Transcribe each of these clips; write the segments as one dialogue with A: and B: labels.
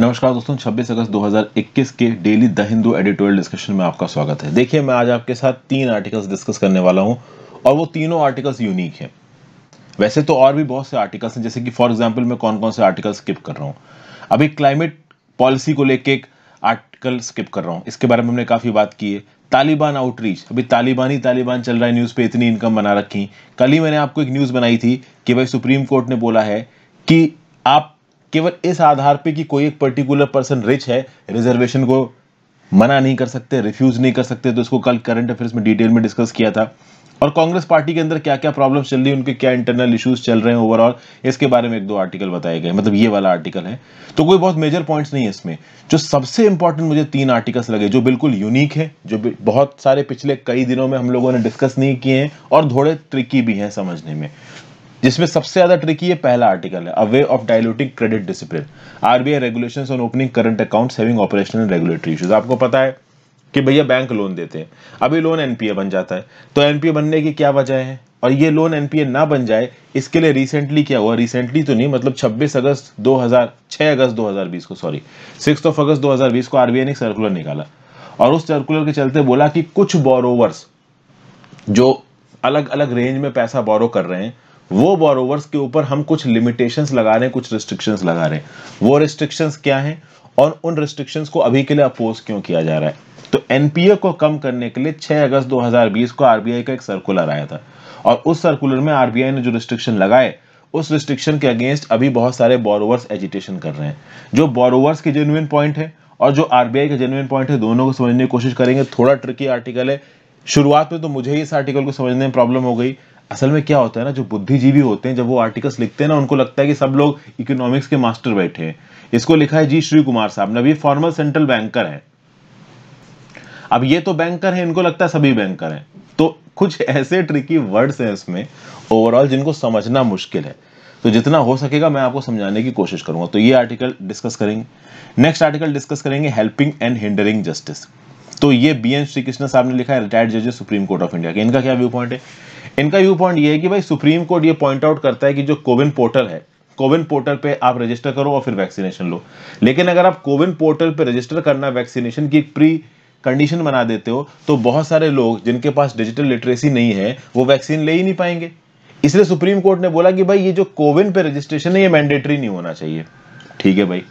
A: नमस्कार दोस्तों 26 अगस्त 2021 के daily the Hindu editorial discussion में आपका स्वागत है देखिए मैं आज आपके साथ तीन आर्टिकल्स डिस्कस करने वाला हूं और वो तीनों आर्टिकल्स यूनिक हैं वैसे तो और भी बहुत से आर्टिकल्स हैं जैसे कि फॉर एग्जाम्पल मैं कौन कौन से आर्टिकल स्किप कर रहा हूँ अभी क्लाइमेट पॉलिसी को लेकर एक आर्टिकल स्किप कर रहा हूँ इसके बारे में हमने काफ़ी बात की है तालिबान आउटरीच अभी तालिबान ही तालिबान चल रहा है न्यूज़ पे इतनी इनकम बना रखी कल ही मैंने आपको एक न्यूज़ बनाई थी कि भाई सुप्रीम कोर्ट ने बोला है कि आप केवल इस आधार पे कि कोई एक पर्टिकुलर पर्सन रिच है रिजर्वेशन को मना नहीं कर सकते रिफ्यूज नहीं कर सकते तो इसको कल करंट अफेयर्स में डिटेल में डिस्कस किया था और कांग्रेस पार्टी के अंदर क्या क्या प्रॉब्लम चल रही है उनके क्या इंटरनल इश्यूज चल रहे हैं ओवरऑल इसके बारे में एक दो आर्टिकल बताए गए मतलब ये वाला आर्टिकल है तो कोई बहुत मेजर पॉइंट्स नहीं है इसमें जो सबसे इंपॉर्टेंट मुझे तीन आर्टिकल्स लगे जो बिल्कुल यूनिक है जो बहुत सारे पिछले कई दिनों में हम लोगों ने डिस्कस नहीं किए हैं और थोड़े ट्रिकी भी हैं समझने में जिसमें सबसे ज्यादा ट्रिकी ये पहला आर्टिकल है a way of diluting credit discipline RBI regulation on opening current account saving operation regulatory issues आपको पता है कि भैया बैंक लोन देते हैं अभी लोन एनपीए बन जाता है तो एनपीए बनने की क्या वजह है और ये लोन एनपीए ना बन जाए इसके लिए रिसेंटली क्या हुआ रिसेंटली तो नहीं मतलब 26 अगस्त 2000 6 अगस्त 2020 को सॉरी सिक्स ऑफ अगस्त 2020 को आरबीआई ने सर्कुलर निकाला और उस सर्कुलर के चलते बोला कि कुछ बोरोवर्स जो अलग अलग रेंज में पैसा बोरो कर रहे हैं वो बोरोवर्स के ऊपर हम कुछ लिमिटेशंस लगा रहे हैं कुछ रिस्ट्रिक्शंस लगा रहे हैं वो रिस्ट्रिक्शंस क्या हैं और उन रिस्ट्रिक्शंस को अभी के लिए अपोज क्यों किया जा रहा है तो एनपीए को कम करने के लिए 6 अगस्त 2020 को आरबीआई का एक सर्कुलर आया था और उस सर्कुलर में आरबीआई ने जो रिस्ट्रिक्शन लगाए उस रिस्ट्रिक्शन के अगेंस्ट अभी बहुत सारे बोरोवर्स एजिटेशन कर रहे हैं जो बोरोवर्स के जेन्युन पॉइंट है और जो आरबीआई का जेन्युन पॉइंट है दोनों को समझने की कोशिश करेंगे थोड़ा ट्रिकी आर्टिकल है शुरुआत में तो मुझे ही इस आर्टिकल को समझने में प्रॉब्लम हो गई असल में क्या होता है ना जो बुद्धिजीवी होते हैं जब वो आर्टिकल्स लिखते हैं ना उनको लगता है कि सब लोग इकोनॉमिक्स के मास्टर बैठे हैं इसको लिखा है जी श्री कुमार साहब ने अब फॉर्मल सेंट्रल बैंकर है अब ये तो बैंकर है इनको लगता है सभी बैंकर हैं तो कुछ ऐसे ट्रिकी वर्ड्स हैं इसमें ओवरऑल जिनको समझना मुश्किल है तो जितना हो सकेगा मैं आपको समझाने की कोशिश करूंगा तो ये आर्टिकल डिस्कस करेंगे नेक्स्ट आर्टिकल डिस्कस करेंगे हेल्पिंग एंड हिंडरिंग जस्टिस तो ये बी एन श्री कृष्ण साहब ने लिखा है रिटायर्ड जजेस सुप्रीम कोर्ट ऑफ इंडिया के इनका क्या व्यू पॉइंट है इनका व्यू पॉइंट ये है कि भाई सुप्रीम कोर्ट ये पॉइंट आउट करता है कि जो कोविन पोर्टल है कोविन पोर्टल पे आप रजिस्टर करो और फिर वैक्सीनेशन लो लेकिन अगर आप कोविन पोर्टल पे रजिस्टर करना वैक्सीनेशन की प्री कंडीशन बना देते हो तो बहुत सारे लोग जिनके पास डिजिटल लिटरेसी नहीं है वो वैक्सीन ले ही नहीं पाएंगे इसलिए सुप्रीम कोर्ट ने बोला कि भाई ये जो कोविन पे रजिस्ट्रेशन है ये मैंडेटरी नहीं होना चाहिए ठीक है भाई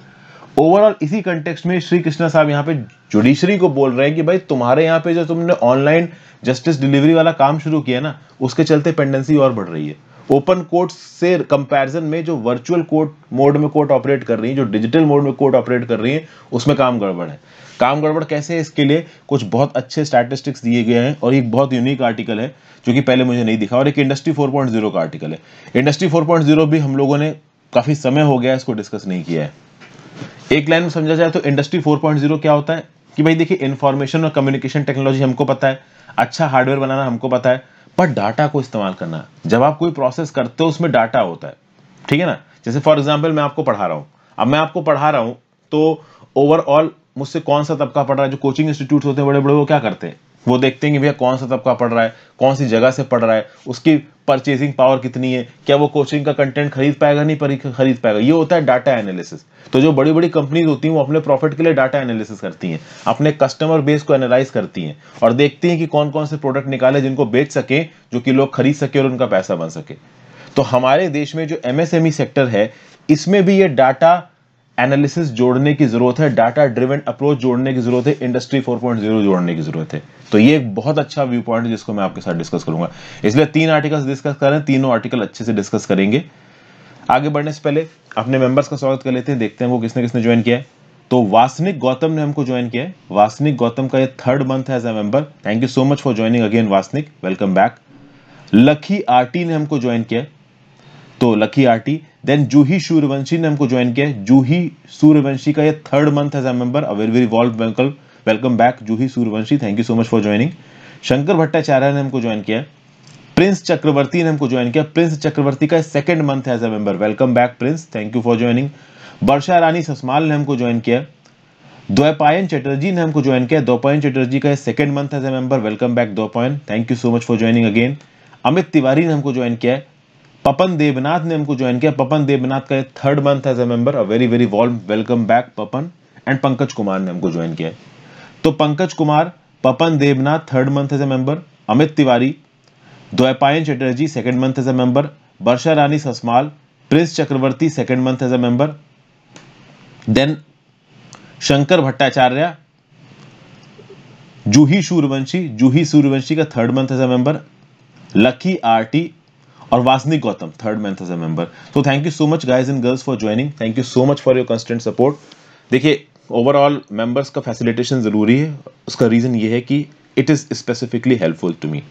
A: ओवरऑल इसी कंटेक्स्ट में श्री कृष्णा साहब यहाँ पे जुडिशरी को बोल रहे हैं कि भाई तुम्हारे यहाँ पे जो तुमने ऑनलाइन जस्टिस डिलीवरी वाला काम शुरू किया ना उसके चलते पेंडेंसी और बढ़ रही है ओपन कोर्ट से कंपैरिजन में जो वर्चुअल कोर्ट मोड में कोर्ट ऑपरेट कर रही है जो डिजिटल मोड में कोर्ट ऑपरेट कर रही है उसमें काम गड़बड़ है काम गड़बड़ कैसे है इसके लिए कुछ बहुत अच्छे स्टैटिस्टिक्स दिए गए हैं और एक बहुत यूनिक आर्टिकल है जो कि पहले मुझे नहीं दिखा और एक इंडस्ट्री 4.0 का आर्टिकल है इंडस्ट्री 4.0 भी हम लोगों ने काफ़ी समय हो गया इसको डिस्कस नहीं किया है एक लाइन में समझा जाए तो इंडस्ट्री 4.0 क्या होता है कि भाई देखिए इन्फॉर्मेशन और कम्युनिकेशन टेक्नोलॉजी हमको पता है अच्छा हार्डवेयर बनाना हमको पता है पर डाटा को इस्तेमाल करना जब आप कोई प्रोसेस करते हो उसमें डाटा होता है ठीक है ना जैसे फॉर एग्जाम्पल मैं आपको पढ़ा रहा हूँ अब मैं आपको पढ़ा रहा हूँ तो ओवरऑल मुझसे कौन सा तबका पढ़ रहा है जो कोचिंग इंस्टीट्यूट होते हैं बड़े बड़े वो क्या करते हैं वो देखते हैं कि भैया कौन सा तबका पढ़ रहा है कौन सी जगह से पढ़ रहा है उसकी परचेसिंग पावर कितनी है क्या वो कोचिंग का कंटेंट खरीद पाएगा नहीं खरीद पाएगा ये होता है डाटा एनालिसिस तो जो बड़ी बड़ी कंपनीज होती हैं वो अपने प्रॉफिट के लिए डाटा एनालिसिस करती हैं अपने कस्टमर बेस को एनालाइज करती हैं और देखती हैं कि कौन कौन से प्रोडक्ट निकाले जिनको बेच सकें जो कि लोग खरीद सके और उनका पैसा बन सके तो हमारे देश में जो एमएसएमई सेक्टर e है इसमें भी ये डाटा एनालिसिस जोड़ने की जरूरत है डाटा ड्रिवन अप्रोच जोड़ने की जरूरत है इंडस्ट्री 4.0 जोड़ने की जरूरत है तो ये एक बहुत अच्छा व्यू पॉइंट है जिसको मैं आपके साथ डिस्कस करूंगा इसलिए तीन आर्टिकल्स डिस्कस हैं तीनों आर्टिकल अच्छे से डिस्कस करेंगे आगे बढ़ने से पहले अपने मेंबर्स का स्वागत कर लेते हैं देखते हैं वो किसने किसने ज्वाइन किया है तो वासनिक गौतम ने हमको ज्वाइन किया है वासनिक गौतम का ये थर्ड मंथ है as a member thank you so much for joining again Vasnik welcome back Lakhi Arti ने हमको ज्वाइन किया तो तो लकी टी देन जूही सूर्यवंशी ने हमको ज्वाइन किया जूही सूर्यवंशी का ये third month as member a very very warm welcome welcome back Juhi Suryavanshi thank you so much for joining Shankar Bhattacharya ने हमको ज्वाइन किया प्रिंस चक्रवर्ती ने हमको ज्वाइन किया प्रिंस चक्रवर्ती का second month as a member welcome back Prince thank you for joining Varsha Rani Sasmal ने हमको join किया द्वैपायन चटर्जी ने हमको ज्वाइन किया द्वपायन चटर्जी का second month as a member welcome back Dwaipayan thank you so much for joining again Amit Tiwari ने हमको ज्वाइन किया पपन देवनाथ ने हमको ज्वाइन किया पपन देवनाथ का third month as a member a very very warm welcome back Papan and Pankaj Kumar ने हमको ज्वाइन किया तो Pankaj Kumar Papan Debnath third month as a member Amit Tiwari Dwaipayan Chatterjee second month as a member Varsha Rani Sasmal Prince Chakraborty second month as a member then Shankar Bhattacharya Juhi Suryavanshi Juhi Suryavanshi का third month as a member Lucky Arti और Vasni Gautam third month as a member so thank you so much guys and girls for joining thank you so much for your constant support देखिए overall members का facilitation ज़रूरी है उसका reason ये है कि it is specifically helpful to me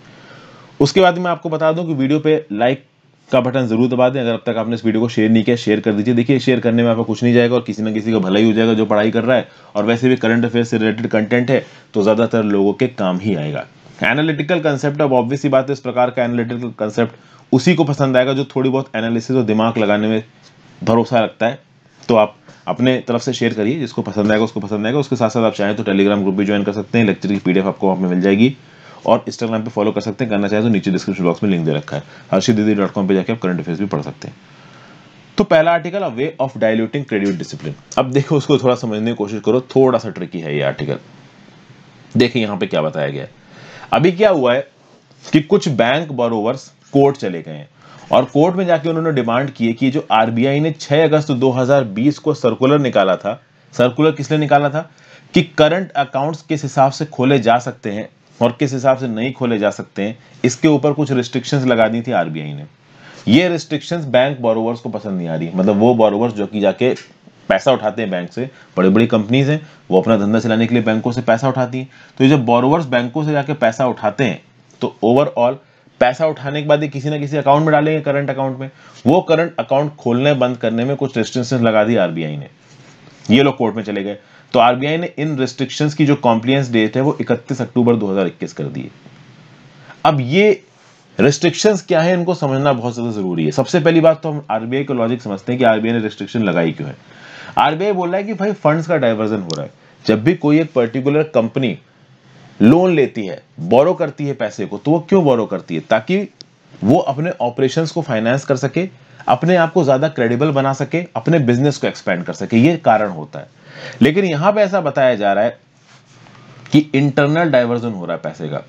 A: उसके बाद मैं आपको बता दूं कि वीडियो पे लाइक का बटन जरूर दबा दें अगर अब तक आपने इस वीडियो को शेयर नहीं किया शेयर कर दीजिए देखिए शेयर करने में आपको कुछ नहीं जाएगा और किसी ना किसी का भला ही हो जाएगा जो पढ़ाई कर रहा है और वैसे भी करंट अफेयर से रिलेटेड कंटेंट है तो ज़्यादातर लोगों के काम ही आएगा एनालिटिकल कंसेप्ट अब ऑब्वियसली बात है इस प्रकार का एनालिटिकल कंसेप्ट उसी को पसंद आएगा जो थोड़ी बहुत एनालिसिस और दिमाग लगाने में भरोसा रखता है तो आप अपने तरफ से शेयर करिए जिसको पसंद आएगा उसको पसंद आएगा उसके साथ साथ आप चाहें तो टेलीग्राम ग्रुप भी ज्वाइन कर सकते हैं लेक्चर की पीडीएफ आपको वहाँ पर मिल जाएगी और इंस्टाग्राम पे फॉलो कर सकते हैं करना चाहें तो नीचे डिस्क्रिप्शन बॉक्स में लिंक दे रखा है हर्षी दीदी डॉट कॉम पर जाकर आप करंट अफेयर्स भी पढ़ सकते हैं तो पहला article a way of diluting credit discipline अब देखो उसको थोड़ा समझने की कोशिश करो थोड़ा सा ट्रिकी है ये आर्टिकल देखिए यहाँ पे क्या बताया गया है अभी क्या हुआ है कि कुछ बैंक बोरोवर्स कोर्ट चले गए और कोर्ट में जाके उन्होंने डिमांड किए कि जो आरबीआई ने 6 अगस्त 2020 को सर्कुलर निकाला था सर्कुलर किसने निकाला था कि करंट अकाउंट्स किस हिसाब से खोले जा सकते हैं और किस हिसाब से नहीं खोले जा सकते हैं इसके ऊपर कुछ रिस्ट्रिक्शंस लगा दी थी आरबीआई ने ये रिस्ट्रिक्शंस बैंक बोरोवर्स को पसंद नहीं आ रही मतलब वो बोरोवर्स जो कि जाके पैसा उठाते हैं बैंक से बड़ी बड़ी कंपनीज हैं वो अपना धंधा चलाने के लिए बैंकों से पैसा उठाती हैं तो ये जब बोरोवर्स बैंकों से जाके पैसा उठाते हैं तो ओवरऑल पैसा उठाने के बाद ये किसी ना किसी अकाउंट में डालेंगे करंट अकाउंट में वो करंट अकाउंट खोलने बंद करने में कुछ रिस्ट्रिक्शन लगा दी आरबीआई ने ये लोग कोर्ट में चले गए तो आरबीआई ने इन रेस्ट्रिक्शन की जो कॉम्प्लियंस डेट है वो 31 अक्टूबर 2021 कर दी अब ये रेस्ट्रिक्शन क्या है इनको समझना बहुत ज्यादा जरूरी है सबसे पहली बात तो हम आरबीआई को लॉजिक समझते हैं कि आरबीआई ने रेस्ट्रिक्शन लगाई क्यों है आरबीआई बोल रहा है कि भाई फंड्स का डाइवर्जन हो रहा है जब भी कोई एक पर्टिकुलर कंपनी लोन लेती है बोरो करती है पैसे को तो वो क्यों बोरो करती है ताकि वो अपने ऑपरेशंस को फाइनेंस कर सके अपने आप को ज्यादा क्रेडिबल बना सके अपने बिजनेस को एक्सपेंड कर सके ये कारण होता है लेकिन यहां पे ऐसा बताया जा रहा है कि इंटरनल डाइवर्जन हो रहा है पैसे का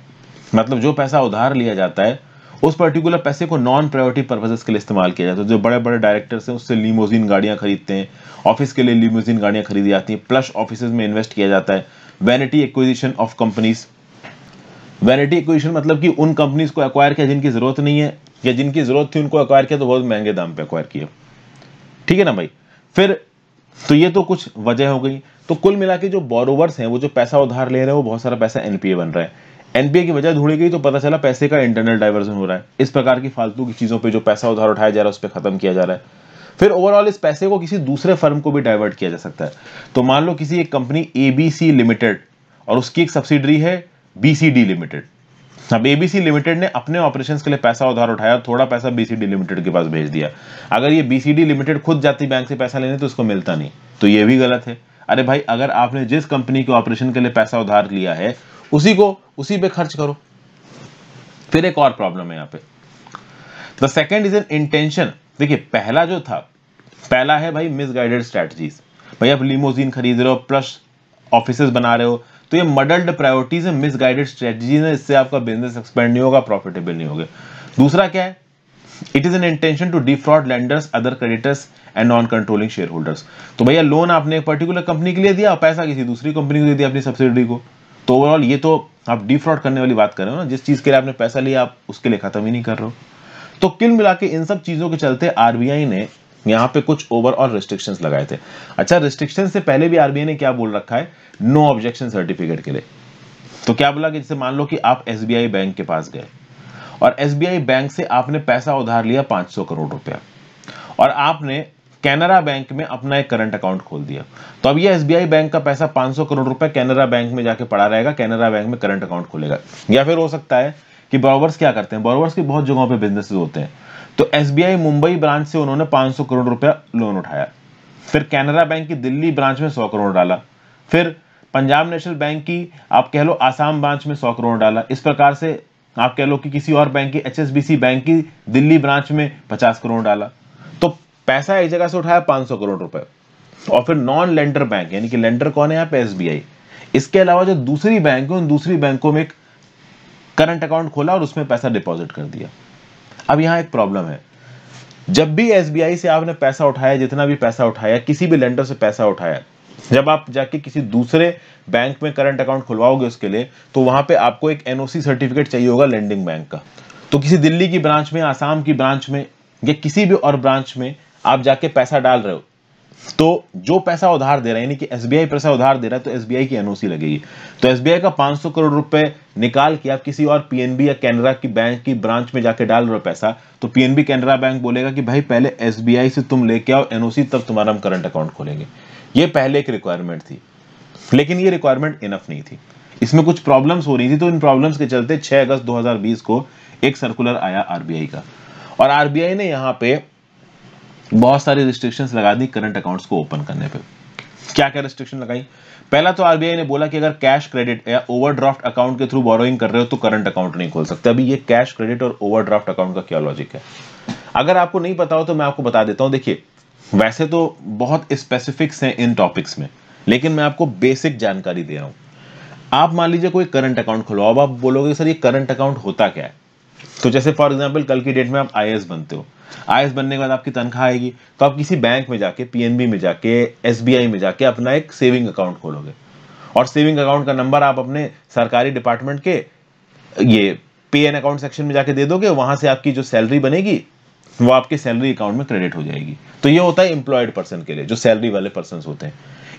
A: मतलब जो पैसा उधार लिया जाता है उस पर्टिकुलर पैसे को नॉन प्रायोरिटी पर्पजेस के लिए इस्तेमाल किया जाता है जो बड़े बड़े डायरेक्टर्स हैं उससे लीमोजिन गाड़ियां खरीदते हैं ऑफिस के लिए लीमोजिन गाड़ियां खरीदी जाती हैं प्लस ऑफिस में इन्वेस्ट किया जाता है vanity acquisition of companies vanity acquisition मतलब कि उन कंपनीज को एक्वायर किया जिनकी जरूरत नहीं है या जिनकी जरूरत थी उनको एक्वायर किया तो बहुत महंगे दाम पे एक्वायर किया ठीक है ना भाई फिर तो ये तो कुछ वजह हो गई तो कुल मिला के जो बोरोवर्स हैं वो जो पैसा उधार ले रहे हैं वो बहुत सारा पैसा एनपीए बन रहा है एनपीए की वजह ढूंढी गई तो पता चला पैसे का इंटरनल डाइवर्जन हो रहा है इस प्रकार की फालतू की चीज़ों पे जो पैसा उधार उठाया जा रहा है उस पर खत्म किया जा रहा है फिर ओवरऑल इस पैसे को किसी दूसरे फर्म को भी डाइवर्ट किया जा सकता है तो मान लो किसी एक कंपनी एबीसी लिमिटेड और उसकी एक सब्सिडरी है बीसीडी लिमिटेड अब एबीसी लिमिटेड ने अपने ऑपरेशंस के लिए पैसा उधार उठाया थोड़ा पैसा बीसीडी लिमिटेड के पास भेज दिया अगर ये बीसीडी लिमिटेड खुद जाती बैंक से पैसा लेने तो उसको मिलता नहीं तो ये भी गलत है अरे भाई अगर आपने जिस कंपनी के ऑपरेशन के लिए पैसा उधार लिया है उसी को उसी पे खर्च करो फिर एक और प्रॉब्लम है यहाँ पे the second is an intention देखिए पहला जो था पहला है भाई मिसगाइडेड स्ट्रेटजीज भाई आप लिमोजीन खरीद रहे हो प्लस ऑफिस बना रहे हो तो ये मडल्ड प्रायोरिटीज है मिसगाइडेड स्ट्रेटजीज है इससे आपका बिजनेस एक्सपेंड नहीं होगा प्रॉफिटेबल नहीं होगा दूसरा क्या है it is an intention to defraud lenders other creditors and non controlling share holders तो भैया लोन आपने एक पर्टिकुलर कंपनी के लिए दिया और पैसा किसी दूसरी कंपनी को दे दिया अपनी सब्सिडी को तो ओवरऑल ये तो आप डिफ्रॉड करने वाली बात कर रहे हो ना जिस चीज के लिए आपने पैसा लिया आप उसके लिए खत्म ही नहीं कर रहे हो तो किल मिला के इन सब चीजों के चलते आरबीआई ने यहाँ पे कुछ ओवरऑल रिस्ट्रिक्शन लगाए थे अच्छा रिस्ट्रिक्शन से पहले भी आरबीआई ने क्या बोल रखा है नो ऑब्जेक्शन सर्टिफिकेट के लिए तो क्या बोला कि जैसे मान लो कि आप एस बैंक के पास गए और एस बैंक से आपने पैसा उधार लिया 500 करोड़ रुपया और आपने कैनरा बैंक में अपना एक करंट अकाउंट खोल दिया तो अब ये एस बैंक का पैसा 500 करोड़ रुपए कैनरा बैंक में जाके पड़ा रहेगा कैनरा बैंक में करंट अकाउंट खोलेगा या फिर हो सकता है कि बॉरोवर्स क्या करते हैं बॉरोवर्स की बहुत जगहों पे बिजनेस होते हैं तो एसबीआई मुंबई ब्रांच से उन्होंने 500 करोड़ रुपया लोन उठाया फिर कैनरा बैंक की दिल्ली ब्रांच में 100 करोड़ डाला फिर पंजाब नेशनल बैंक की आप कह लो आसाम ब्रांच में 100 करोड़ डाला इस प्रकार से आप कह लो कि किसी और बैंक की एच बैंक की दिल्ली ब्रांच में पचास करोड़ डाला तो पैसा एक जगह से उठाया सौ करोड़ रुपए और फिर नॉन लेंडर बैंक यानी कि लेंडर कौन है यहाँ पे एसबीआई इसके अलावा जो दूसरी बैंक है उन दूसरी बैंकों में एक करंट अकाउंट खोला और उसमें पैसा डिपॉजिट कर दिया अब यहां एक प्रॉब्लम है जब भी एसबीआई से आपने पैसा उठाया जितना भी पैसा उठाया किसी भी लेंडर से पैसा उठाया जब आप जाके किसी दूसरे बैंक में करंट अकाउंट खुलवाओगे उसके लिए तो वहां पे आपको एक एनओसी सर्टिफिकेट चाहिए होगा लेंडिंग बैंक का तो किसी दिल्ली की ब्रांच में आसाम की ब्रांच में या किसी भी और ब्रांच में आप जाके पैसा डाल रहे हो तो जो पैसा उधार दे रहा है यानी कि एसबीआई पैसा उधार दे रहा है तो एसबीआई की एनओसी लगेगी तो एसबीआई का 500 करोड़ रुपए निकाल के आप किसी और पीएनबी या कैनरा की बैंक की ब्रांच में जाके डाल रहे हो पैसा तो पीएनबी कैनरा बैंक बोलेगा कि भाई पहले एसबीआई से तुम लेके आओ एनओसी तब तुम्हारा हम करंट अकाउंट खोलेंगे ये पहले एक रिक्वायरमेंट थी लेकिन ये रिक्वायरमेंट इनफ नहीं थी इसमें कुछ प्रॉब्लम्स हो रही थी तो इन प्रॉब्लम्स के चलते 6 अगस्त 2020 को एक सर्कुलर आया आरबीआई का और आरबीआई ने यहाँ पे बहुत सारी रिस्ट्रिक्शंस लगा दी करंट अकाउंट्स को ओपन करने पे क्या क्या रिस्ट्रिक्शन लगाई पहला तो आरबीआई ने बोला कि अगर कैश क्रेडिट या ओवरड्राफ्ट अकाउंट के थ्रू बोरोइंग कर रहे हो तो करंट अकाउंट नहीं खोल सकते अभी ये कैश क्रेडिट और ओवरड्राफ्ट अकाउंट का क्या लॉजिक है अगर आपको नहीं पता हो तो मैं आपको बता देता हूं देखिए वैसे तो बहुत स्पेसिफिक्स हैं इन टॉपिक्स में लेकिन मैं आपको बेसिक जानकारी दे रहा हूं आप मान लीजिए कोई करंट अकाउंट खोलो अब आप बोलोगे सर ये करंट अकाउंट होता क्या है तो जैसे फॉर एग्जाम्पल कल की डेट में आप आई बनते हो आई बनने के बाद आपकी तनख्वाह आएगी तो आप किसी बैंक में जाके पीएनबी में जाके एसबीआई में जाके अपना एक सेविंग अकाउंट खोलोगे और सेविंग अकाउंट का नंबर आप अपने सरकारी डिपार्टमेंट के ये पे एन अकाउंट सेक्शन में जाके दे दोगे वहां से आपकी जो सैलरी बनेगी वो आपके सैलरी अकाउंट में क्रेडिट हो जाएगी तो ये होता है इंप्लॉयड पर्सन के लिए जो सैलरी वाले पर्सन होते हैं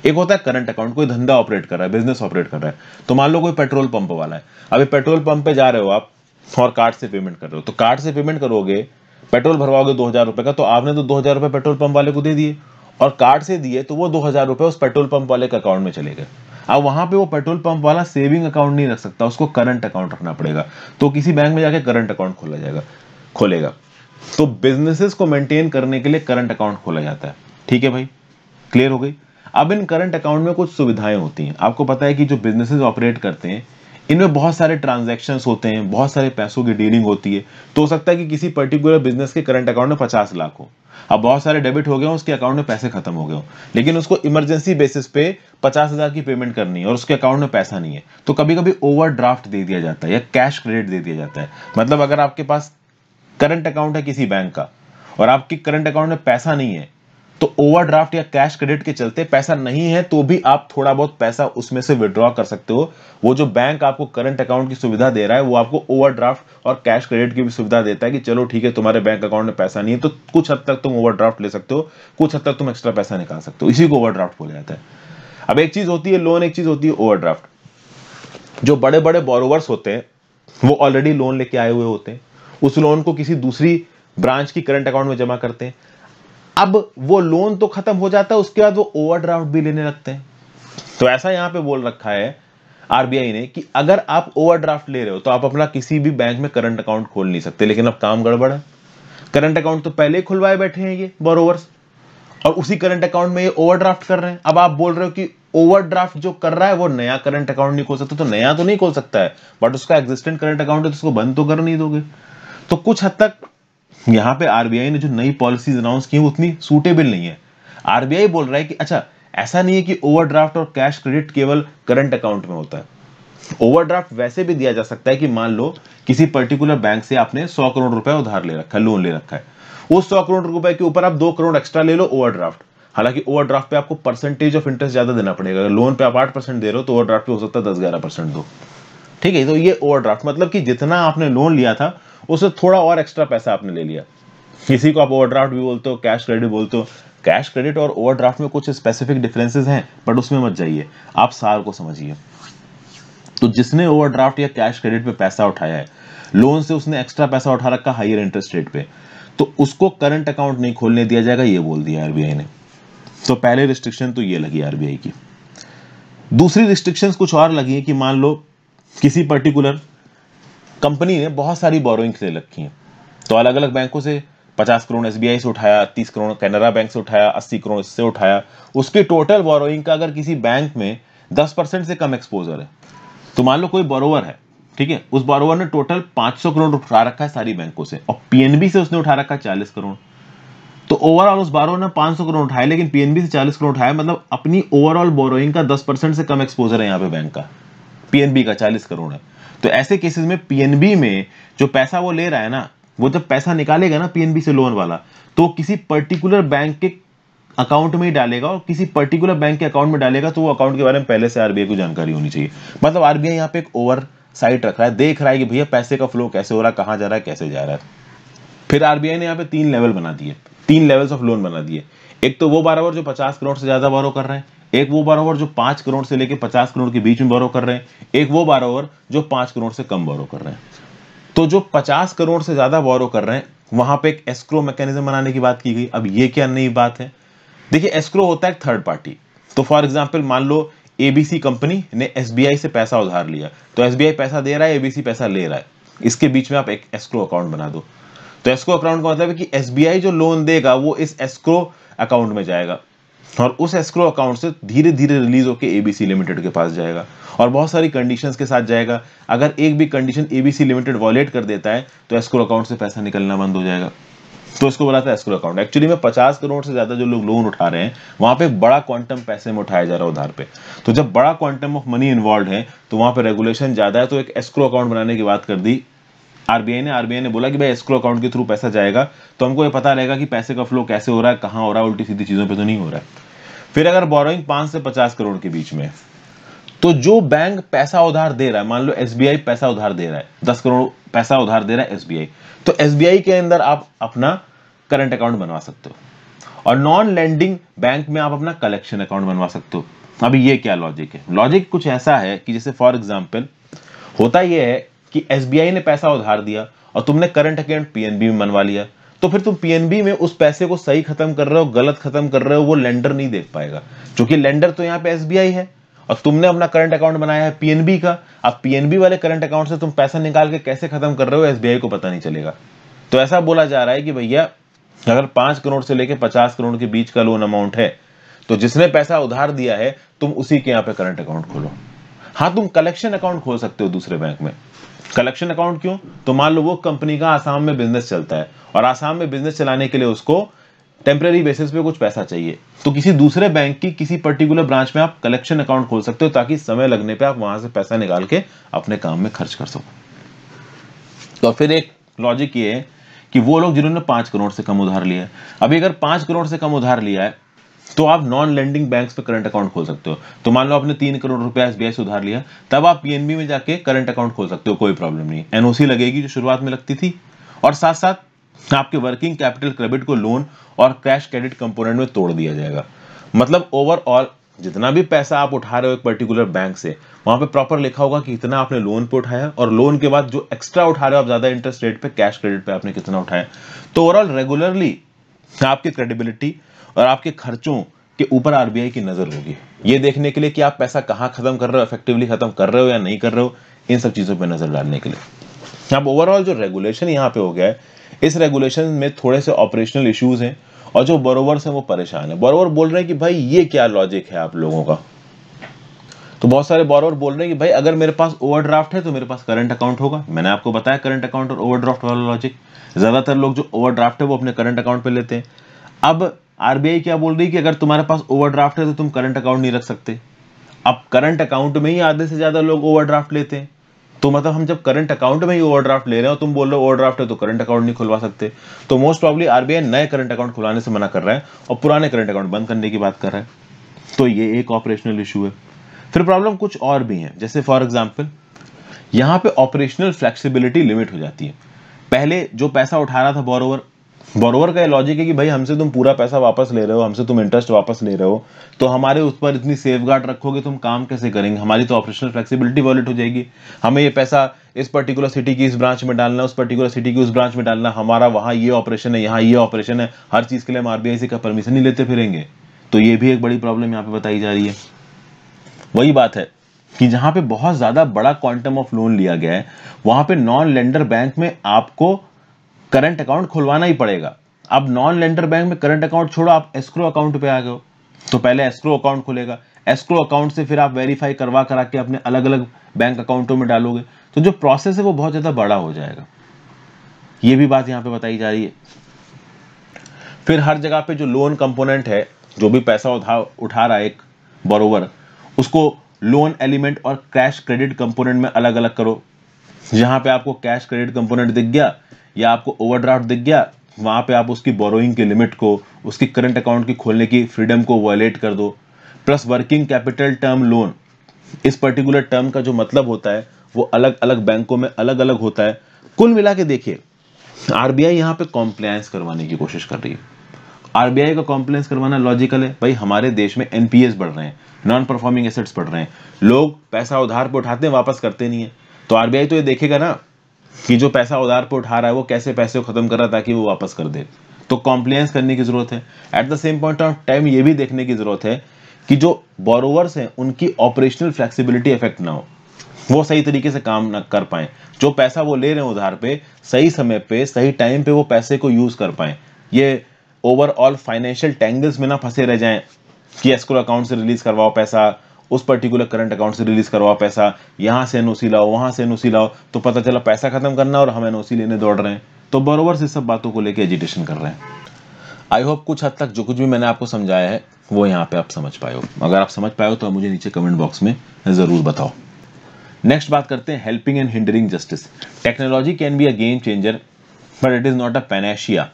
A: एक होता है करंट अकाउंट कोई धंधा ऑपरेट कर रहा है बिजनेस ऑपरेट कर रहा है तो मान लो कोई पेट्रोल पंप वाला है अभी पेट्रोल पंप पे जा रहे हो आप और कार्ड से पेमेंट कर रहे हो तो कार्ड से पेमेंट करोगे पेट्रोल भरवाओगे दो हज़ार रुपए का तो आपने तो दो हज़ार रुपए पेट्रोल पंप वाले को दे दिए और कार्ड से दिए तो वो दो हज़ार रुपए उस पेट्रोल पंप वाले के अकाउंट में चले गए अब वहां पे वो पेट्रोल पंप वाला सेविंग अकाउंट नहीं रख सकता उसको करंट अकाउंट रखना पड़ेगा तो किसी बैंक में जाके करंट अकाउंट खोला जाएगा खोलेगा तो बिजनेसेस को मेंटेन करने के लिए करंट अकाउंट खोला जाता है ठीक है भाई क्लियर हो गई अब इन करंट अकाउंट में कुछ सुविधाएं होती हैं आपको पता है कि जो बिजनेसेस ऑपरेट करते हैं इनमें बहुत सारे ट्रांजेक्शन होते हैं बहुत सारे पैसों की डीलिंग होती है तो हो सकता है कि किसी पर्टिकुलर बिजनेस के करंट अकाउंट में पचास लाख हो अब बहुत सारे डेबिट हो गए उसके अकाउंट में पैसे खत्म हो गए हो लेकिन उसको इमरजेंसी बेसिस पे पचास हजार की पेमेंट करनी है और उसके अकाउंट में पैसा नहीं है तो कभी कभी ओवर दे दिया जाता है या कैश क्रेडिट दे दिया जाता है मतलब अगर आपके पास करंट अकाउंट है किसी बैंक का और आपके करंट अकाउंट में पैसा नहीं है तो ओवरड्राफ्ट या कैश क्रेडिट के चलते पैसा नहीं है तो भी आप थोड़ा बहुत पैसा उसमें से विड्रॉ कर सकते हो वो जो बैंक आपको करंट अकाउंट की सुविधा दे रहा है वो आपको ओवरड्राफ्ट और कैश क्रेडिट की भी सुविधा देता है कि चलो ठीक है तुम्हारे बैंक अकाउंट में पैसा नहीं है तो कुछ हद तक तुम ओवरड्राफ्ट ले सकते हो कुछ हद तक तुम एक्स्ट्रा पैसा निकाल सकते हो इसी को ओवरड्राफ्ट बोला जाता है अब एक चीज होती है लोन एक चीज होती है ओवरड्राफ्ट जो बड़े बड़े बोरोवर्स होते हैं वो ऑलरेडी लोन लेके आए हुए होते हैं उस लोन को किसी दूसरी ब्रांच की करंट अकाउंट में जमा करते हैं अब वो लोन तो खत्म हो जाता है उसके बाद वो ओवरड्राफ्ट भी लेने लगते हैं तो ऐसा यहां पे बोल रखा है आरबीआई ने कि अगर आप ओवरड्राफ्ट ले रहे हो तो आप अपना किसी भी बैंक में करंट अकाउंट खोल नहीं सकते लेकिन अब काम गड़बड़ है करंट अकाउंट तो पहले ही खुलवाए बैठे हैं ये बोरोवर्स और उसी करंट अकाउंट में ये ओवरड्राफ्ट कर रहे हैं अब आप बोल रहे हो कि ओवरड्राफ्ट जो कर रहा है वो नया करंट अकाउंट नहीं खोल सकता तो नया तो नहीं खोल सकता है बट उसका एग्जिस्टेंट करंट अकाउंट है तो उसको बंद तो कर नहीं दोगे तो कुछ हद तक यहाँ पे आरबीआई ने जो नई पॉलिसीज अनाउंस की है वो उतनी सूटेबल नहीं है आरबीआई बोल रहा है कि अच्छा ऐसा नहीं है कि ओवरड्राफ्ट और कैश क्रेडिट केवल करंट अकाउंट में होता है ओवरड्राफ्ट वैसे भी दिया जा सकता है कि मान लो किसी पर्टिकुलर बैंक से आपने सौ करोड़ रुपए उधार ले रखा है लोन ले रखा है उस सौ करोड़ रुपए के ऊपर आप दो करोड़ एक्स्ट्रा ले लो ओवरड्राफ्ट हालांकि ओवरड्राफ्ट पे आपको परसेंटेज ऑफ इंटरेस्ट ज्यादा देना पड़ेगा अगर लोन पे आप आठ परसेंट दे रहे हो तो ओवरड्राफ्ट पे हो सकता है दस ग्यारह परसेंट दो ठीक है तो ये ओवरड्राफ्ट मतलब कि जितना आपने लोन लिया था उससे थोड़ा और एक्स्ट्रा पैसा आपने ले लिया किसी को आप ओवरड्राफ्ट भी बोलते हो कैश क्रेडिट बोलते हो कैश क्रेडिट और ओवरड्राफ्ट में कुछ स्पेसिफिक डिफरेंसेस हैं बट उसमें मत जाइए आप सार को समझिए तो जिसने ओवरड्राफ्ट या कैश क्रेडिट पे पैसा उठाया है लोन से उसने एक्स्ट्रा पैसा उठा रखा हाइयर इंटरेस्ट रेट पे तो उसको करंट अकाउंट नहीं खोलने दिया जाएगा ये बोल दिया आरबीआई ने तो पहले रिस्ट्रिक्शन तो ये लगी आरबीआई की दूसरी रिस्ट्रिक्शंस कुछ और लगी है कि मान लो किसी पर्टिकुलर कंपनी ने बहुत सारी बोरोइंग्स ले रखी हैं तो अलग अलग बैंकों से पचास करोड़ एस से उठाया तीस करोड़ कैनरा बैंक से उठाया अस्सी करोड़ इससे उठाया उसके टोटल बोरोइंग का अगर किसी बैंक में दस परसेंट से कम एक्सपोजर है तो मान लो कोई बोरोवर है ठीक है उस बोरोवर ने टोटल 500 करोड़ उठा रखा है सारी बैंकों से और पीएनबी से उसने उठा रखा है चालीस करोड़ तो ओवरऑल उस बारोवर ने सौ करोड़ उठाया लेकिन पीएनबी से चालीस करोड़ उठाया मतलब अपनी ओवरऑल बोरोइंग का दस परसेंट से कम एक्सपोजर है यहाँ पे बैंक का पीएनबी का चालीस करोड़ है तो ऐसे केसेस में पीएनबी में जो पैसा वो ले रहा है ना वो जब पैसा निकालेगा ना पीएनबी से लोन वाला तो किसी पर्टिकुलर बैंक के अकाउंट में ही डालेगा और किसी पर्टिकुलर बैंक के अकाउंट में डालेगा तो वो अकाउंट के बारे में पहले से आरबीआई को जानकारी होनी चाहिए मतलब आरबीआई यहाँ पे एक ओवर साइट रख रहा है देख रहा है कि भैया पैसे का फ्लो कैसे हो रहा है कहाँ जा रहा है कैसे जा रहा है फिर आरबीआई ने यहाँ पे तीन लेवल बना दिए तीन लेवल्स ऑफ लोन बना दिए एक तो वो बार बार जो पचास करोड़ से ज्यादा बारो कर रहे हैं एक वो बारोवर जो पांच करोड़ से लेकर पचास करोड़ के बीच में बारो कर रहे हैं एक वो बारोवर जो पांच करोड़ से कम बारो कर रहे हैं तो जो पचास करोड़ से ज्यादा बारो कर रहे हैं वहां पे एक एस्क्रो मैकेनिज्म बनाने की बात की गई अब ये क्या नई बात है देखिए एस्क्रो होता है थर्ड पार्टी तो फॉर एग्जाम्पल मान लो एबीसी कंपनी ने एस से पैसा उधार लिया तो एस पैसा दे रहा है एबीसी पैसा ले रहा है इसके बीच में आप एक एस्क्रो अकाउंट बना दो तो एस्क्रो अकाउंट का मतलब है कि एस जो लोन देगा वो इस एस्क्रो अकाउंट में जाएगा और उस एस्क्रो अकाउंट से धीरे धीरे रिलीज होकर एबीसी लिमिटेड के पास जाएगा और बहुत सारी कंडीशंस के साथ जाएगा अगर एक भी कंडीशन एबीसी लिमिटेड वॉलेट कर देता है तो एस्क्रो अकाउंट से पैसा निकलना बंद हो जाएगा तो इसको बोला था एस्क्रो अकाउंट एक्चुअली में 50 करोड़ से ज्यादा जो लोग लोन उठा रहे हैं वहां पे बड़ा क्वांटम पैसे में उठाया जा रहा है उधार पे तो जब बड़ा क्वांटम ऑफ मनी इन्वॉल्व है तो वहां पे रेगुलेशन ज्यादा है तो एक एस्क्रो अकाउंट बनाने की बात कर दी आरबीआई ने आरबीआई ने बोला कि भाई एस्क्रो अकाउंट के थ्रू पैसा जाएगा तो हमको ये पता रहेगा कि पैसे का फ्लो कैसे हो रहा है कहाँ हो रहा है उल्टी सीधी चीज़ों पे तो नहीं हो रहा है फिर अगर बोरोइंग पांच से पचास करोड़ के बीच में तो जो बैंक पैसा उधार दे रहा है मान लो एस पैसा उधार दे रहा है दस करोड़ पैसा उधार दे रहा है एस तो एस के अंदर आप अपना करंट अकाउंट बनवा सकते हो और नॉन लैंडिंग बैंक में आप अपना कलेक्शन अकाउंट बनवा सकते हो अभी ये क्या लॉजिक है लॉजिक कुछ ऐसा है कि जैसे फॉर एग्जाम्पल होता यह है कि एस ने पैसा उधार दिया और तुमने करंट अकाउंट पीएनबी में मनवा लिया तो फिर तुम पीएनबी में उस पैसे को सही खत्म कर रहे हो गलत खत्म कर रहे हो वो लेंडर नहीं देख पाएगा क्योंकि लेंडर तो यहाँ पे एस है और तुमने अपना करंट अकाउंट बनाया है पीएनबी का अब पीएनबी वाले करंट अकाउंट से तुम पैसा निकाल के कैसे खत्म कर रहे हो एसबीआई को पता नहीं चलेगा तो ऐसा बोला जा रहा है कि भैया अगर पांच करोड़ से लेकर पचास करोड़ के बीच का लोन अमाउंट है तो जिसने पैसा उधार दिया है तुम उसी के यहाँ पे करंट अकाउंट खोलो हाँ तुम कलेक्शन अकाउंट खोल सकते हो दूसरे बैंक में कलेक्शन अकाउंट क्यों तो मान लो वो कंपनी का आसाम में बिजनेस चलता है और आसाम में बिजनेस चलाने के लिए उसको टेम्प्रेरी बेसिस पे कुछ पैसा चाहिए तो किसी दूसरे बैंक की किसी पर्टिकुलर ब्रांच में आप कलेक्शन अकाउंट खोल सकते हो ताकि समय लगने पे आप वहां से पैसा निकाल के अपने काम में खर्च कर सको तो फिर एक लॉजिक ये है कि वो लोग जिन्होंने पांच करोड़ से कम उधार लिया है अभी अगर पांच करोड़ से कम उधार लिया है तो आप नॉन लैंडिंग बैंक पे करंट अकाउंट खोल सकते हो तो मान लो आपने तीन करोड़ रुपया एस से उधार लिया तब आप पीएनबी में जाके करंट अकाउंट खोल सकते हो कोई प्रॉब्लम नहीं एनओसी लगेगी जो शुरुआत में लगती थी और साथ साथ आपके वर्किंग कैपिटल क्रेडिट को लोन और कैश क्रेडिट कंपोनेंट में तोड़ दिया जाएगा मतलब ओवरऑल जितना भी पैसा आप उठा रहे हो एक पर्टिकुलर बैंक से वहां पे प्रॉपर लिखा होगा कि इतना आपने लोन पे उठाया और लोन के बाद जो एक्स्ट्रा उठा रहे हो आप ज्यादा इंटरेस्ट रेट पे कैश क्रेडिट पे आपने कितना उठाया तो ओवरऑल रेगुलरली आपकी क्रेडिबिलिटी और आपके खर्चों के ऊपर आरबीआई की नज़र होगी ये देखने के लिए कि आप पैसा कहाँ खत्म कर रहे हो इफेक्टिवली खत्म कर रहे हो या नहीं कर रहे हो इन सब चीज़ों पर नज़र डालने के लिए अब ओवरऑल जो रेगुलेशन यहाँ पे हो गया है इस रेगुलेशन में थोड़े से ऑपरेशनल इश्यूज हैं और जो बरोवर्स हैं वो परेशान है बरोवर बोल रहे हैं कि भाई ये क्या लॉजिक है आप लोगों का तो बहुत सारे बॉरोवर बोल रहे हैं कि भाई अगर मेरे पास ओवरड्राफ्ट है तो मेरे पास करंट अकाउंट होगा मैंने आपको बताया करंट अकाउंट और ओवरड्राफ्ट वाला लॉजिक ज़्यादातर लोग जो ओवरड्राफ्ट है वो अपने करंट अकाउंट पर लेते हैं अब आरबीआई क्या बोल रही है कि अगर तुम्हारे पास ओवरड्राफ्ट है तो तुम करंट अकाउंट नहीं रख सकते अब करंट अकाउंट में ही आधे से ज़्यादा लोग ओवरड्राफ्ट लेते हैं तो मतलब हम जब करंट अकाउंट में ही ओवरड्राफ्ट ले रहे हो तुम बोल रहे हो ओवरड्राफ्ट है तो करंट अकाउंट नहीं खुलवा सकते तो मोस्ट प्रॉब्ली आरबीआई नए करंट अकाउंट खुलाने से मना कर रहा है और पुराने करंट अकाउंट बंद करने की बात कर रहा है तो ये एक ऑपरेशनल इशू है फिर प्रॉब्लम कुछ और भी है जैसे फॉर एग्जाम्पल यहाँ पे ऑपरेशनल फ्लेक्सीबिलिटी लिमिट हो जाती है पहले जो पैसा उठा रहा था बोरोवर बरोवर का ये लॉजिक है कि भाई हमसे तुम पूरा पैसा वापस ले रहे हो हमसे तुम इंटरेस्ट वापस ले रहे हो तो हमारे उस पर इतनी सेफ गार्ड रखोगे तुम काम कैसे करेंगे हमारी तो ऑपरेशनल फ्लेक्सिबिलिटी वॉलेट हो जाएगी हमें ये पैसा इस पर्टिकुलर सिटी की इस ब्रांच में डालना उस पर्टिकुलर सिटी की उस ब्रांच में डालना हमारा वहाँ ये ऑपरेशन है यहाँ ये ऑपरेशन है हर चीज़ के लिए हम आर से का परमिशन नहीं लेते फिरेंगे तो ये भी एक बड़ी प्रॉब्लम यहाँ पर बताई जा रही है वही बात है कि जहां पे बहुत ज्यादा बड़ा क्वांटम ऑफ लोन लिया गया है वहां पे नॉन लेंडर बैंक में आपको करंट अकाउंट खुलवाना ही पड़ेगा अब नॉन लेंडर बैंक में करंट अकाउंट छोड़ो आप एस्क्रो अकाउंट पे आ गए तो पहले एस्क्रो अकाउंट खुलेगा एस्क्रो अकाउंट से फिर आप वेरीफाई करवा करा के अपने अलग अलग बैंक अकाउंटों में डालोगे तो जो प्रोसेस है वो बहुत ज़्यादा बड़ा हो जाएगा ये भी बात यहाँ पे बताई जा रही है फिर हर जगह पे जो लोन कंपोनेंट है जो भी पैसा उठा उठा रहा है एक बरोवर उसको लोन एलिमेंट और कैश क्रेडिट कंपोनेंट में अलग अलग करो जहां पे आपको कैश क्रेडिट कंपोनेंट दिख गया या आपको ओवरड्राफ्ट दिख गया वहाँ पे आप उसकी बोरोइंग की लिमिट को उसकी करंट अकाउंट की खोलने की फ्रीडम को वायलेट कर दो plus working capital term loan इस पर्टिकुलर टर्म का जो मतलब होता है वो अलग अलग बैंकों में अलग अलग होता है कुल मिला के देखिए आरबीआई यहाँ पे कॉम्प्लायंस करवाने की कोशिश कर रही है आरबीआई का कॉम्प्लायंस करवाना लॉजिकल है भाई हमारे देश में एनपीएस बढ़ रहे हैं नॉन परफॉर्मिंग एसेट्स बढ़ रहे हैं लोग पैसा उधार पर उठाते हैं वापस करते नहीं है तो आरबीआई तो ये देखेगा ना कि जो पैसा उधार पर उठा रहा है वो कैसे पैसे को ख़त्म कर रहा है ताकि वो वापस कर दे तो कॉम्प्लियंस करने की ज़रूरत है at the same point of time ये भी देखने की ज़रूरत है कि जो बोरोवर्स हैं उनकी ऑपरेशनल फ्लेक्सिबिलिटी इफेक्ट ना हो वो सही तरीके से काम ना कर पाए जो पैसा वो ले रहे हैं उधार पे सही समय पे सही टाइम पे वो पैसे को यूज़ कर पाए ये ओवरऑल फाइनेंशियल टैंगल्स में ना फंसे रह जाएं कि एस्क्रो अकाउंट से रिलीज़ करवाओ पैसा उस पर्टिकुलर करंट अकाउंट से रिलीज करवाओ पैसा यहाँ से एनओसी लाओ वहाँ से एनओसी लाओ तो पता चला पैसा खत्म करना और हम एनओसी लेने दौड़ रहे हैं तो बरोबर से सब बातों को लेकर एजिटेशन कर रहे हैं आई होप कुछ हद तक जो कुछ भी मैंने आपको समझाया है वो यहाँ पे आप समझ पाए हो अगर आप समझ पाए हो तो मुझे नीचे कमेंट बॉक्स में ज़रूर बताओ नेक्स्ट बात करते हैं helping and hindering justice technology can be a game changer but it is not a panacea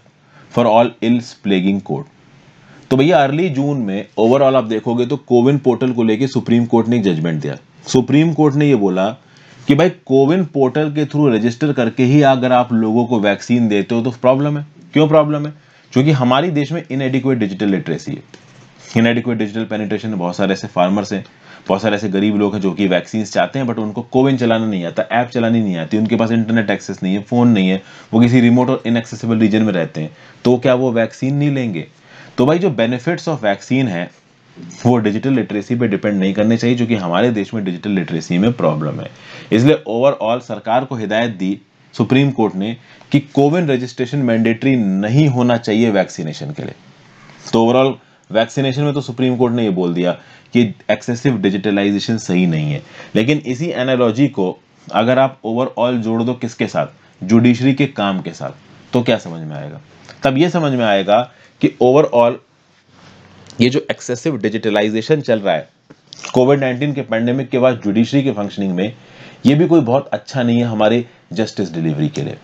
A: for all ills plaguing court तो भैया अर्ली जून में ओवरऑल आप देखोगे तो कोविन पोर्टल को लेके सुप्रीम कोर्ट ने एक जजमेंट दिया सुप्रीम कोर्ट ने ये बोला कि भाई कोविन पोर्टल के थ्रू रजिस्टर करके ही अगर आप लोगों को वैक्सीन देते हो तो प्रॉब्लम है क्यों प्रॉब्लम है क्योंकि हमारे देश में इनएडिक्वेट डिजिटल लिटरेसी है इनएडिक्वेट डिजिटल पेनिट्रेशन बहुत सारे ऐसे फार्मर्स हैं बहुत सारे ऐसे गरीब लोग हैं जो कि वैक्सीन चाहते हैं बट उनको कोविन चलाना नहीं आता ऐप चलानी नहीं आती उनके पास इंटरनेट एक्सेस नहीं है फ़ोन नहीं है वो किसी रिमोट और इनएक्सेसिबल रीजन में रहते हैं तो क्या वो वैक्सीन नहीं लेंगे तो भाई जो बेनिफिट्स ऑफ वैक्सीन है वो डिजिटल लिटरेसी पे डिपेंड नहीं करने चाहिए क्योंकि हमारे देश में डिजिटल लिटरेसी में प्रॉब्लम है इसलिए ओवरऑल सरकार को हिदायत दी सुप्रीम कोर्ट ने कि कोविन रजिस्ट्रेशन मैंडेटरी नहीं होना चाहिए वैक्सीनेशन के लिए तो ओवरऑल वैक्सीनेशन में तो सुप्रीम कोर्ट ने ये बोल दिया कि एक्सेसिव डिजिटलाइजेशन सही नहीं है लेकिन इसी एनालॉजी को अगर आप ओवरऑल जोड़ दो किसके साथ जुडिशरी के काम के साथ तो क्या समझ में आएगा तब ये समझ में आएगा कि ओवरऑल ये जो एक्सेसिव डिजिटलाइजेशन चल रहा है कोविड नाइन्टीन के पैंडेमिक के बाद जुडिशरी के फंक्शनिंग में ये भी कोई बहुत अच्छा नहीं है हमारे जस्टिस डिलीवरी के लिए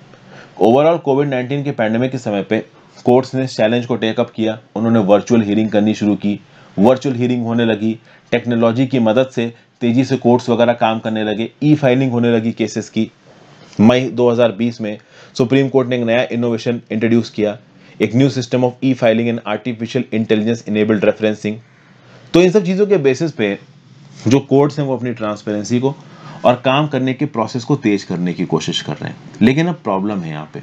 A: ओवरऑल कोविड नाइन्टीन के पैंडेमिक के समय पे कोर्ट्स ने चैलेंज को टेकअप किया उन्होंने वर्चुअल हियरिंग करनी शुरू की वर्चुअल हियरिंग होने लगी टेक्नोलॉजी की मदद से तेजी से कोर्ट्स वगैरह काम करने लगे ई फाइलिंग होने लगी केसेस की मई 2020 में सुप्रीम कोर्ट ने एक नया इनोवेशन इंट्रोड्यूस किया एक new system of e filing and artificial intelligence enabled referencing तो इन सब चीज़ों के बेसिस पे जो कोर्ट्स हैं वो अपनी ट्रांसपेरेंसी को और काम करने के प्रोसेस को तेज करने की कोशिश कर रहे हैं लेकिन अब प्रॉब्लम है यहाँ पे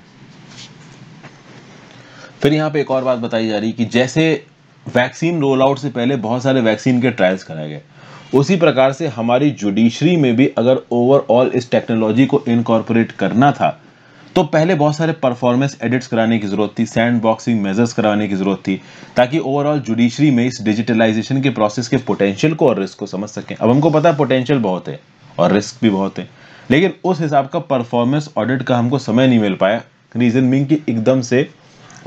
A: फिर यहाँ पे एक और बात बताई जा रही कि जैसे वैक्सीन रोल आउट से पहले बहुत सारे वैक्सीन के ट्रायल्स कराए गए उसी प्रकार से हमारी जुडिशरी में भी अगर ओवरऑल इस टेक्नोलॉजी को इनकॉर्पोरेट करना था तो पहले बहुत सारे परफॉर्मेंस एडिट्स कराने की ज़रूरत थी सैंड बॉक्सिंग मेजर्स कराने की ज़रूरत थी ताकि ओवरऑल जुडिशरी में इस डिजिटलाइजेशन के प्रोसेस के पोटेंशियल को और रिस्क को समझ सकें अब हमको पता है पोटेंशियल बहुत है और रिस्क भी बहुत है लेकिन उस हिसाब का परफॉर्मेंस ऑडिट का हमको समय नहीं मिल पाया रीज़न बिंग कि एकदम से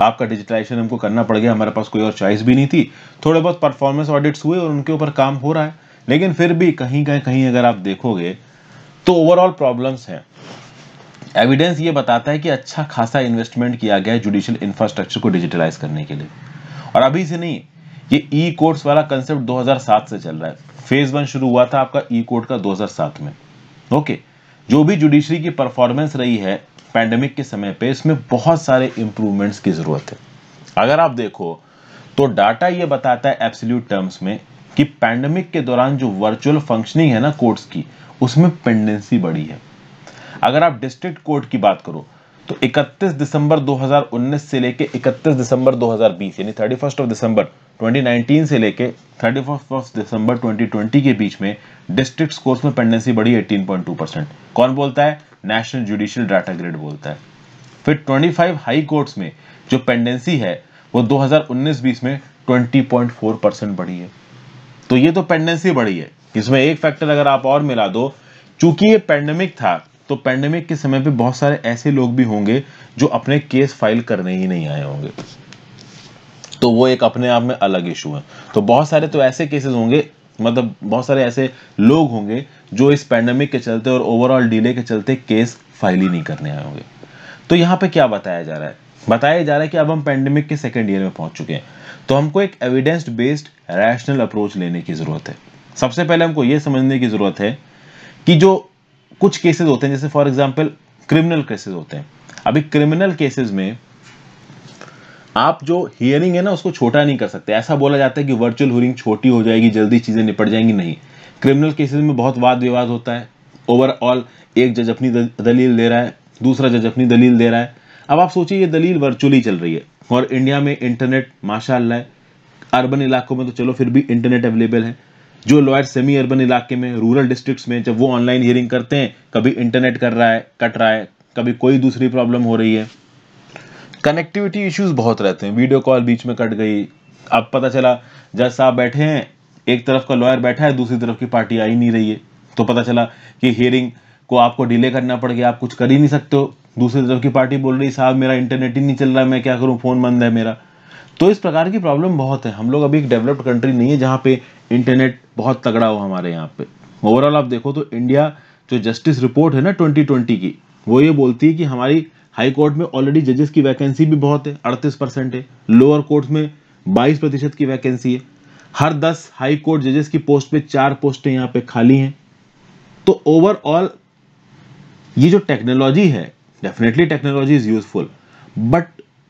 A: आपका डिजिटलाइजेशन हमको करना पड़ गया हमारे पास कोई और चॉइस भी नहीं थी थोड़े बहुत परफॉर्मेंस ऑडिट्स हुए और उनके ऊपर काम हो रहा है लेकिन फिर भी कहीं कहीं कहीं अगर आप देखोगे तो ओवरऑल प्रॉब्लम्स हैं एविडेंस ये बताता है कि अच्छा खासा इन्वेस्टमेंट किया गया है जुडिशियल इंफ्रास्ट्रक्चर को डिजिटलाइज करने के लिए और अभी से नहीं ये ई कोर्ट्स वाला कंसेप्ट 2007 से चल रहा है फेज वन शुरू हुआ था आपका ई कोर्ट का 2007 में ओके जो भी जुडिशरी की परफॉर्मेंस रही है पैंडेमिक के समय पर इसमें बहुत सारे इंप्रूवमेंट्स की ज़रूरत है अगर आप देखो तो डाटा ये बताता है एब्सोल्यूट टर्म्स में कि पैंडमिक के दौरान जो वर्चुअल फंक्शनिंग है ना कोर्ट्स की उसमें पेंडेंसी बढ़ी है अगर आप डिस्ट्रिक्ट कोर्ट की बात करो तो 31 दिसंबर 2019 से लेके 31 दिसंबर 2020 यानी फर्स्ट ऑफ दिसंबर 2019 से लेके 31 ऑफ दिसंबर 2020 के बीच में डिस्ट्रिक्ट कोर्ट में पेंडेंसी बढ़ी 18.2 परसेंट कौन बोलता है नेशनल जुडिशियल डाटा ग्रेड बोलता है फिर 25 हाई कोर्ट्स में जो पेंडेंसी है वो 2019-20 में 20.4 परसेंट बढ़ी है तो ये तो पेंडेंसी बढ़ी है इसमें एक फैक्टर अगर आप और मिला दो चूंकि ये पेंडेमिक था तो पैंडेमिक के समय पे बहुत सारे ऐसे लोग भी होंगे जो अपने केस फाइल करने ही नहीं आए होंगे तो वो एक अपने आप में अलग इशू है तो बहुत सारे तो ऐसे केसेस होंगे मतलब बहुत सारे ऐसे लोग होंगे जो इस पैंडमिक के चलते और ओवरऑल डिले के चलते केस फाइल ही नहीं करने आए होंगे तो यहाँ पे क्या बताया जा रहा है बताया जा रहा है कि अब हम पैंडेमिक के सेकेंड ईयर में पहुंच चुके हैं तो हमको एक एविडेंस बेस्ड रैशनल अप्रोच लेने की ज़रूरत है सबसे पहले हमको ये समझने की ज़रूरत है कि जो कुछ केसेस होते हैं जैसे फॉर एग्जाम्पल क्रिमिनल केसेस होते हैं अभी क्रिमिनल केसेस में आप जो हियरिंग है ना उसको छोटा नहीं कर सकते ऐसा बोला जाता है कि वर्चुअल हियरिंग छोटी हो जाएगी जल्दी चीज़ें निपट जाएंगी नहीं क्रिमिनल केसेस में बहुत वाद विवाद होता है ओवरऑल एक जज अपनी दलील दे रहा है दूसरा जज अपनी दलील दे रहा है अब आप सोचिए ये दलील वर्चुअली चल रही है और इंडिया में इंटरनेट माशाला है अर्बन इलाकों में तो चलो फिर भी इंटरनेट अवेलेबल है जो लॉयर सेमी अर्बन इलाके में रूरल डिस्ट्रिक्ट्स में जब वो ऑनलाइन हियरिंग करते हैं कभी इंटरनेट कर रहा है कट रहा है कभी कोई दूसरी प्रॉब्लम हो रही है कनेक्टिविटी इश्यूज बहुत रहते हैं वीडियो कॉल बीच में कट गई अब पता चला जज साहब बैठे हैं एक तरफ का लॉयर बैठा है दूसरी तरफ की पार्टी आ ही नहीं रही है तो पता चला कि हियरिंग को आपको डिले करना पड़ गया आप कुछ कर ही नहीं सकते हो दूसरी तरफ की पार्टी बोल रही साहब मेरा इंटरनेट ही नहीं चल रहा मैं क्या करूँ फ़ोन बंद है मेरा तो इस प्रकार की प्रॉब्लम बहुत है हम लोग अभी एक डेवलप्ड कंट्री नहीं है जहाँ पे इंटरनेट बहुत तगड़ा हो हमारे यहाँ पे ओवरऑल आप देखो तो इंडिया जो जस्टिस रिपोर्ट है ना 2020 की वो ये बोलती है कि हमारी हाई कोर्ट में ऑलरेडी जजेस की वैकेंसी भी बहुत है अड़तीस परसेंट है लोअर कोर्ट में बाईस प्रतिशत की वैकेंसी है हर दस हाई कोर्ट जजेस की पोस्ट पे चार पोस्टें यहाँ पे खाली हैं तो ओवरऑल ये जो टेक्नोलॉजी है definitely technology is useful but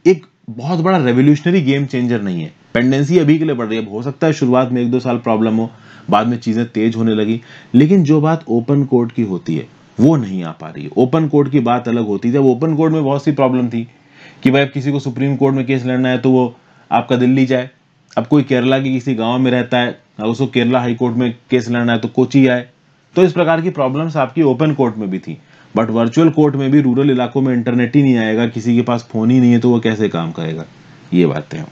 A: एक बहुत बड़ा रेवोल्यूशनरी गेम चेंजर नहीं है पेंडेंसी अभी के लिए बढ़ रही है हो सकता है शुरुआत में एक दो साल प्रॉब्लम हो बाद में चीज़ें तेज होने लगी लेकिन जो बात ओपन कोर्ट की होती है वो नहीं आ पा रही है ओपन कोर्ट की बात अलग होती है जब ओपन कोर्ट में बहुत सी प्रॉब्लम थी कि भाई अब किसी को सुप्रीम कोर्ट में केस लड़ना है तो वो आपका दिल्ली जाए अब कोई केरला के किसी गांव में रहता है अब उसको केरला हाई कोर्ट में केस लड़ना है तो कोची आए तो इस प्रकार की प्रॉब्लम्स आपकी ओपन कोर्ट में भी थी बट वर्चुअल कोर्ट में भी रूरल इलाकों में इंटरनेट ही नहीं आएगा किसी के पास फ़ोन ही नहीं है तो वो कैसे काम करेगा ये बातें हैं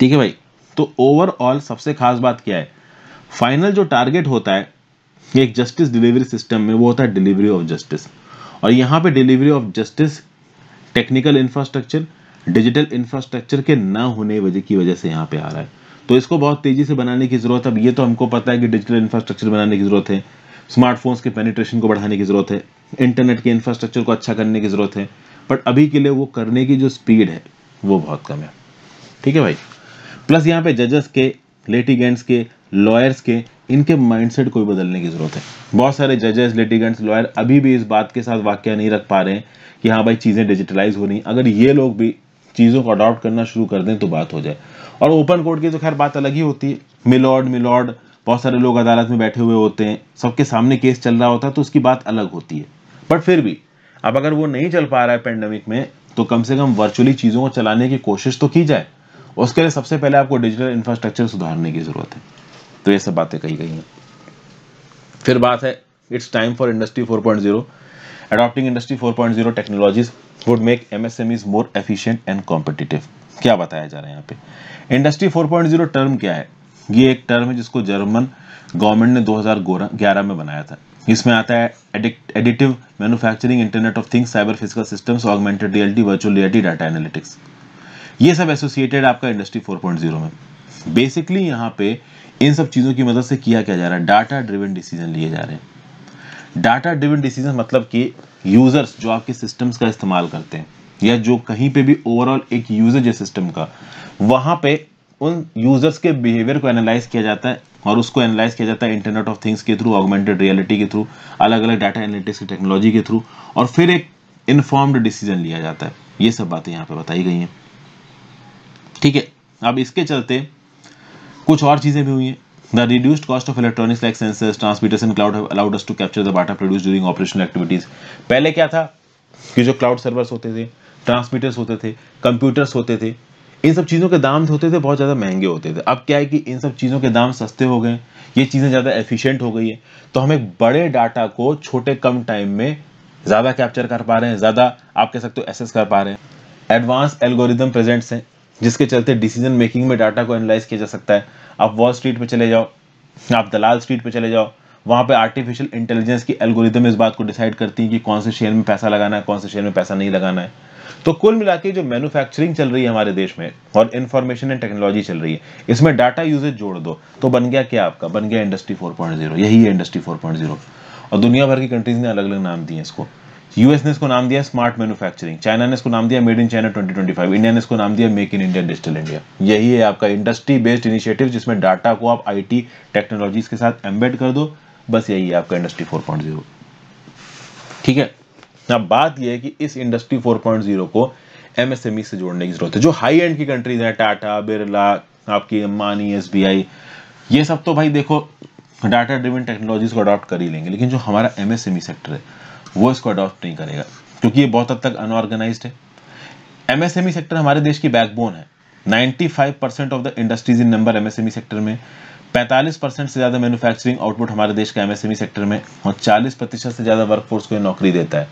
A: ठीक है भाई तो ओवरऑल सबसे खास बात क्या है फाइनल जो टारगेट होता है एक जस्टिस डिलीवरी सिस्टम में वो होता है डिलीवरी ऑफ जस्टिस और यहाँ पे delivery of justice technical infrastructure digital infrastructure के ना होने वजह की वजह से यहाँ पे आ रहा है तो इसको बहुत तेजी से बनाने की जरूरत है अब ये तो हमको पता है कि डिजिटल इंफ्रास्ट्रक्चर बनाने की जरूरत है स्मार्टफोन्स के पेनिट्रेशन को बढ़ाने की जरूरत है इंटरनेट के इंफ्रास्ट्रक्चर को अच्छा करने की जरूरत है बट अभी के लिए वो करने की जो स्पीड है वो बहुत कम है ठीक है भाई प्लस यहाँ पे जजेस के लेटिगेंट्स के लॉयर्स के इनके माइंडसेट को भी बदलने की ज़रूरत है बहुत सारे जजेस लेटिगेंट्स लॉयर अभी भी इस बात के साथ वाक्य नहीं रख पा रहे हैं कि हाँ भाई चीज़ें डिजिटलाइज हो रही अगर ये लोग भी चीज़ों को अडॉप्ट करना शुरू कर दें तो बात हो जाए और ओपन कोर्ट की तो खैर बात अलग ही होती है मिलॉर्ड मिलॉर्ड बहुत सारे लोग अदालत में बैठे हुए होते हैं सबके सामने केस चल रहा होता है तो उसकी बात अलग होती है बट फिर भी अब अगर वो नहीं चल पा रहा है पेंडेमिक में तो कम से कम वर्चुअली चीज़ों को चलाने की कोशिश तो की जाए उसके लिए सबसे पहले आपको डिजिटल इंफ्रास्ट्रक्चर सुधारने की ज़रूरत है तो ये सब बातें कही गई हैं फिर बात है it's time for industry 4.0 adopting would make MSMEs more efficient and competitive क्या बताया जा रहा है यहाँ पे इंडस्ट्री 4.0 टर्म क्या है ये एक टर्म है जिसको जर्मन गवर्नमेंट ने 2011 में बनाया था इसमें आता है additive manufacturing internet of things cyber physical systems augmented reality virtual reality data analytics ये सब एसोसिएटेड आपका इंडस्ट्री 4.0 में बेसिकली यहाँ पे इन सब चीज़ों की मदद से किया क्या जा रहा है डाटा ड्रिवन डिसीजन लिए जा रहे हैं डाटा ड्रिवन डिसीजन मतलब कि यूज़र्स जो आपके सिस्टम्स का इस्तेमाल करते हैं या जो कहीं पे भी ओवरऑल एक यूजर है सिस्टम का वहां पे उन यूजर्स के बिहेवियर को एनालाइज किया जाता है और उसको एनालाइज किया जाता है इंटरनेट ऑफ थिंग्स के थ्रू ऑगमेंटेड रियलिटी के थ्रू अलग अलग डाटा एनालिटिक्स की टेक्नोलॉजी के थ्रू और फिर एक इन्फॉर्म्ड डिसीजन लिया जाता है ये सब बातें यहाँ पे बताई गई हैं ठीक है अब इसके चलते कुछ और चीज़ें भी हुई हैं the reduced cost of electronics like sensors transmitters and cloud allowed us to capture the data produce during operational activities पहले क्या था कि जो क्लाउड सर्वर्स होते थे ट्रांसमीटर्स होते थे कंप्यूटर्स होते थे इन सब चीज़ों के दाम होते थे बहुत ज़्यादा महंगे होते थे अब क्या है कि इन सब चीज़ों के दाम सस्ते हो गए ये चीज़ें ज़्यादा एफिशिएंट हो गई है तो हम एक बड़े डाटा को छोटे कम टाइम में ज़्यादा कैप्चर कर पा रहे हैं ज़्यादा आप कह सकते हो एसेस कर पा रहे हैं एडवांस एल्गोरिदम प्रेजेंट्स हैं जिसके चलते डिसीजन मेकिंग में डाटा को एनालाइज किया जा सकता है आप वॉल स्ट्रीट पर चले जाओ आप दलाल स्ट्रीट पर चले जाओ वहाँ पे आर्टिफिशियल इंटेलिजेंस की एल्गोरिदम इस बात को डिसाइड करती है कि कौन से शेयर में पैसा लगाना है कौन से शेयर में पैसा नहीं लगाना है तो कुल मिला जो मैन्युफैक्चरिंग चल रही है हमारे देश में और इन्फॉर्मेशन एंड टेक्नोलॉजी चल रही है इसमें डाटा यूजेज जोड़ दो तो बन गया क्या आपका बन गया इंडस्ट्री फोर यही है इंडस्ट्री फोर और दुनिया भर की कंट्रीज ने अलग अलग नाम दिए इसको यूएस ने इसको नाम दिया स्मार्ट मैन्युफैक्चरिंग चाइना ने इसको नाम दिया मेड इन चाइना 2025 इंडिया ने इसको नाम दिया make in India digital India यही है आपका इंडस्ट्री बेस्ड इनिशिएटिव जिसमें डाटा को आप आईटी टेक्नोलॉजीज के साथ एम्बेड कर दो बस यही है आपका इंडस्ट्री 4.0 ठीक है अब बात यह है कि इस इंडस्ट्री फोर को एमएसएमई e से जोड़ने की जरूरत है जो हाई एंड की कंट्रीज हैं टाटा बिरला आपकी अम्बानी एस ये सब तो भाई देखो डाटा ड्रिविन टेक्नोलॉजीज को अडॉप्ट कर ही लेंगे लेकिन जो हमारा एमएसएमई सेक्टर e है वो इसको अडॉप्ट नहीं करेगा क्योंकि ये बहुत हद तक अनऑर्गेनाइज है एमएसएमई सेक्टर e हमारे देश की बैकबोन है 95 percent of the industries in number MSME sector में 45 परसेंट से ज़्यादा मैन्युफैक्चरिंग आउटपुट हमारे देश का एमएसएमई सेक्टर में और 40 प्रतिशत से ज़्यादा वर्कफोर्स को नौकरी देता है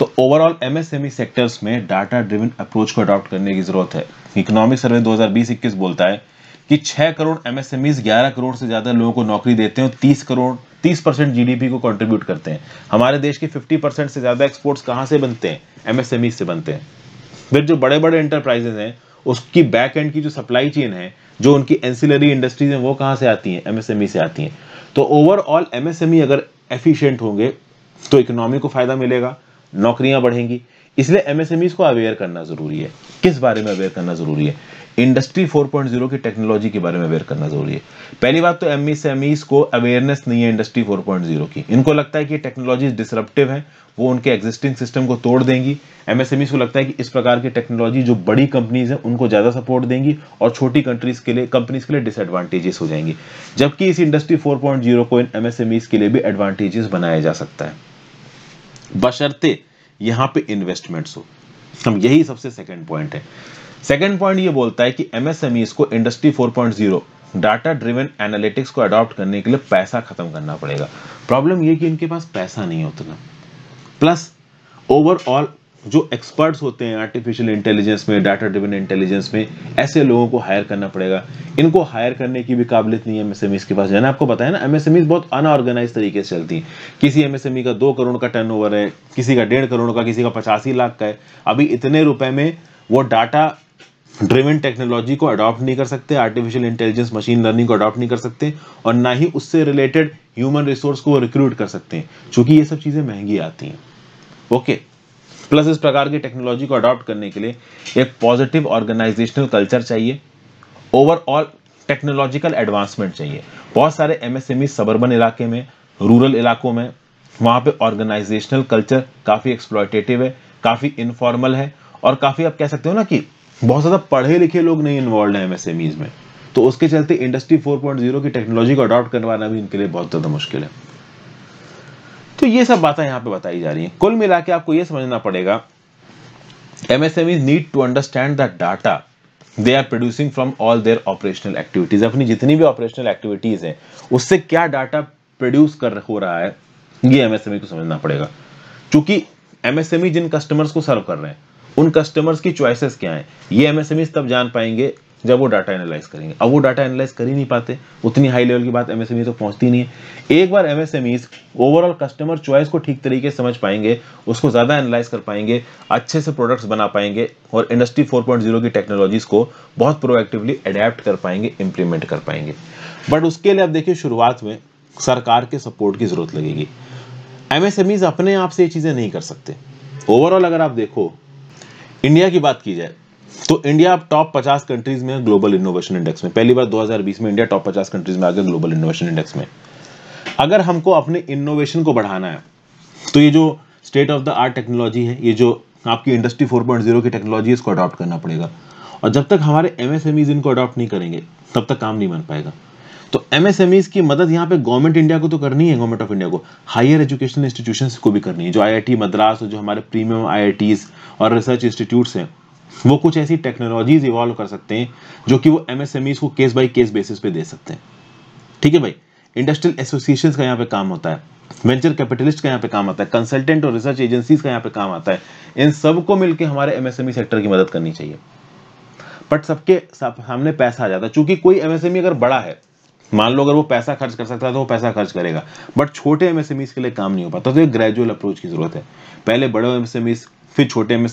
A: तो ओवरऑल एमएसएमई सेक्टर्स में डाटा ड्रिविन अप्रोच को अडॉप्ट करने की जरूरत है इकोनॉमिक सर्वे दो हजार बोलता है कि छह करोड़ एमएसएमई ग्यारह करोड़ से ज़्यादा लोगों को नौकरी देते हैं और तीस करोड़ 30 परसेंट जीडीपी को कंट्रीब्यूट करते हैं हमारे देश के 50 परसेंट से ज़्यादा एक्सपोर्ट्स कहाँ से बनते हैं एमएसएमई e से बनते हैं फिर जो बड़े बड़े इंटरप्राइजेज हैं उसकी बैक एंड की जो सप्लाई चेन है जो उनकी एंसिलरी इंडस्ट्रीज हैं वो कहाँ से आती हैं एमएसएमई e से आती हैं तो ओवरऑल एमएसएमई e अगर एफिशियंट होंगे तो इकोनॉमी को फायदा मिलेगा नौकरियां बढ़ेंगी इसलिए एमएसएमई को अवेयर करना जरूरी है किस बारे में अवेयर करना जरूरी है इंडस्ट्री 4.0 की टेक्नोलॉजी के बारे में अवेयर करना जरूरी है पहली बात तो एम एमईस e e को अवेयरनेस नहीं है इंडस्ट्री 4.0 की इनको लगता है कि टेक्नोलॉजी डिसरप्टिव है वो उनके एग्जिस्टिंग सिस्टम को तोड़ देंगी एमएसएमईस e को लगता है कि इस प्रकार की टेक्नोलॉजी जो बड़ी कंपनीज हैं उनको ज़्यादा सपोर्ट देंगी और छोटी कंट्रीज के लिए कंपनीज के लिए डिसएडवांटेजेस हो जाएंगी जबकि इस इंडस्ट्री 4.0 को इन एमएसएमईस के लिए भी एडवांटेजेस बनाया जा सकता है बशर्ते यहां पे इन्वेस्टमेंट्स हो हम यही सबसे सेकेंड पॉइंट है सेकेंड पॉइंट ये बोलता है कि एमएसएमईज को इंडस्ट्री 4.0 डाटा ड्रिवन एनालिटिक्स को अडॉप्ट करने के लिए पैसा खत्म करना पड़ेगा प्रॉब्लम ये कि इनके पास पैसा नहीं होता प्लस ओवरऑल जो एक्सपर्ट्स होते हैं आर्टिफिशियल इंटेलिजेंस में डाटा ड्रिवन इंटेलिजेंस में ऐसे लोगों को हायर करना पड़ेगा इनको हायर करने की भी काबिलियत नहीं है एमएसएमईज के पास मैंने आपको बताया ना एमएसएमईज बहुत अनऑर्गेनाइज तरीके से चलती हैं किसी एमएसएमई e का दो करोड़ का टर्नओवर है किसी का डेढ़ करोड़ का किसी का पचासी लाख का है अभी इतने रुपए में वो डाटा ड्रिवन टेक्नोलॉजी को अडॉप्ट नहीं कर सकते आर्टिफिशियल इंटेलिजेंस मशीन लर्निंग को अडॉप्ट नहीं कर सकते और ना ही उससे रिलेटेड ह्यूमन रिसोर्स को रिक्रूट कर सकते हैं चूंकि ये सब चीज़ें महंगी आती हैं ओके प्लस इस प्रकार की टेक्नोलॉजी को अडॉप्ट करने के लिए एक पॉजिटिव ऑर्गेनाइजेशनल कल्चर चाहिए ओवरऑल टेक्नोलॉजिकल एडवांसमेंट चाहिए बहुत सारे एमएसएमई सबर्बन e इलाके में रूरल इलाकों में वहाँ पे ऑर्गेनाइजेशनल कल्चर काफ़ी एक्सप्लॉयटेटिव है काफ़ी इनफॉर्मल है और काफ़ी आप कह सकते हो ना कि बहुत ज़्यादा पढ़े लिखे लोग नहीं इन्वॉल्व है एमएसएमईज में तो उसके चलते इंडस्ट्री 4.0 की टेक्नोलॉजी को अडॉप्ट करवाना भी इनके लिए बहुत ज़्यादा मुश्किल है तो ये सब बातें यहां पे बताई जा रही हैं कुल मिला के आपको ये समझना पड़ेगा MSMEs need to understand the data they are producing from all their operational activities अपनी जितनी भी ऑपरेशनल एक्टिविटीज हैं उससे क्या डाटा प्रोड्यूस कर हो रहा है ये एमएसएमई e को समझना पड़ेगा क्योंकि एमएसएमई e जिन कस्टमर्स को सर्व कर रहे हैं उन कस्टमर्स की चॉइसेस क्या हैं ये एमएसएमईज तब जान पाएंगे जब वो डाटा एनालाइज करेंगे अब वो डाटा एनालाइज कर ही नहीं पाते उतनी हाई लेवल की बात एमएसएमई तक तो पहुंचती नहीं है एक बार एमएसएमईज ओवरऑल कस्टमर चॉइस को ठीक तरीके से समझ पाएंगे उसको ज़्यादा एनालाइज कर पाएंगे अच्छे से प्रोडक्ट्स बना पाएंगे और इंडस्ट्री 4.0 की टेक्नोलॉजीज़ को बहुत प्रोएक्टिवली अडेप्ट कर पाएंगे इम्प्लीमेंट कर पाएंगे बट उसके लिए आप देखिए शुरुआत में सरकार के सपोर्ट की ज़रूरत लगेगी एमएसएमईज अपने आप से ये चीज़ें नहीं कर सकते ओवरऑल अगर आप देखो इंडिया की बात की जाए तो इंडिया अब टॉप 50 कंट्रीज में ग्लोबल इनोवेशन इंडेक्स में पहली बार 2020 में इंडिया टॉप 50 कंट्रीज में आ गया ग्लोबल इनोवेशन इंडेक्स में अगर हमको अपने इनोवेशन को बढ़ाना है तो ये जो state of the art technology है ये जो आपकी इंडस्ट्री 4.0 की टेक्नोलॉजी इसको अडॉप्ट करना पड़ेगा और जब तक हमारे एमएसएमईज e इनको अडॉप्ट नहीं करेंगे तब तक काम नहीं बन पाएगा तो एमएसएमईज की मदद यहाँ पे गवर्नमेंट इंडिया को तो करनी है गवर्नमेंट ऑफ इंडिया को हायर एजुकेशन इंस्टीट्यूशन को भी करनी है जो आई मद्रास और जो हमारे प्रीमियम आई और रिसर्च इंस्टीट्यूट्स हैं वो कुछ ऐसी टेक्नोलॉजीज इवॉल्व कर सकते हैं जो कि वो एमएसएमईज को केस बाई केस बेसिस पे दे सकते हैं ठीक है भाई इंडस्ट्रियल एसोसिएशन का यहाँ पे काम होता है वेंचर कैपिटलिस्ट का यहाँ पे काम आता है कंसल्टेंट और रिसर्च एजेंसीज का यहाँ पे काम आता है इन सबको मिलकर हमारे एमएसएमई सेक्टर e की मदद करनी चाहिए बट सबके सामने पैसा आ जाता है चूंकि कोई एमएसएमई e अगर बड़ा है मान लो अगर वो पैसा खर्च कर सकता है तो वो पैसा खर्च करेगा बट छोटे एम के लिए काम नहीं हो पाता तो ये ग्रेजुअल अप्रोच की जरूरत है पहले बड़े एम फिर छोटे एम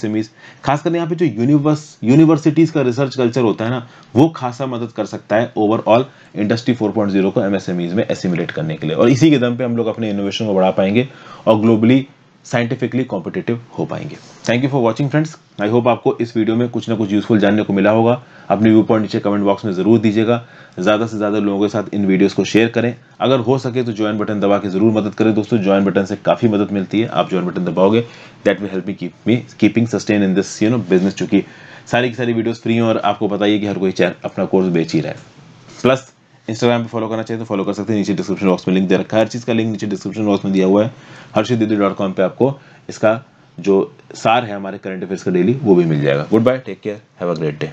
A: खासकर यहाँ पे जो यूनिवर्स यूनिवर्सिटीज़ का रिसर्च कल्चर होता है ना वो खासा मदद कर सकता है ओवरऑल इंडस्ट्री 4.0 को एम में एसिमुलेट करने के लिए और इसी के दम पे हम लोग अपने इनोवेशन को बढ़ा पाएंगे और ग्लोबली साइंटिफिकली कॉम्पिटेटिव हो पाएंगे thank you for watching friends I hope आपको इस वीडियो में कुछ ना कुछ यूजफुल जानने को मिला होगा अपने व्यू पॉइंट नीचे कमेंट बॉक्स में जरूर दीजिएगा ज़्यादा से ज़्यादा लोगों के साथ इन वीडियोस को शेयर करें अगर हो सके तो ज्वाइन बटन दबा के जरूर मदद करें दोस्तों ज्वाइन बटन से काफ़ी मदद मिलती है आप ज्वाइन बटन दबाओगे that will help me keep me keeping sustain in this you know business चूंकि सारी की सारी वीडियोज़ फ्री हैं और आपको बताइए कि हर कोई अपना कोर्स बेच ही रहा है प्लस इंस्टाग्राम पे फॉलो करना चाहिए तो फॉलो कर सकते हैं नीचे डिस्क्रिप्शन बॉक्स में लिंक दे रखा है हर चीज़ का लिंक नीचे डिस्क्रिप्शन बॉक्स में दिया हुआ है हर्षित दीदी डॉट कॉम पर आपको इसका जो सार है हमारे करंट अफेयर्स का डेली वो भी मिल जाएगा goodbye take care have a great day